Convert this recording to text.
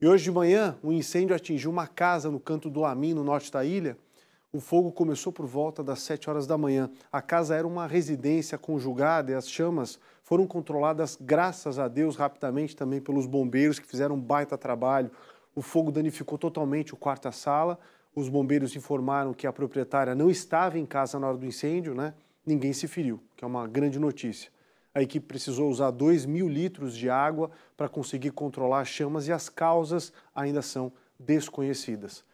E hoje de manhã, um incêndio atingiu uma casa no canto do Amin, no norte da ilha. O fogo começou por volta das 7 horas da manhã. A casa era uma residência conjugada e as chamas foram controladas, graças a Deus, rapidamente também pelos bombeiros que fizeram um baita trabalho. O fogo danificou totalmente o quarto e a sala. Os bombeiros informaram que a proprietária não estava em casa na hora do incêndio, né? Ninguém se feriu, que é uma grande notícia. A equipe precisou usar 2 mil litros de água para conseguir controlar as chamas e as causas ainda são desconhecidas.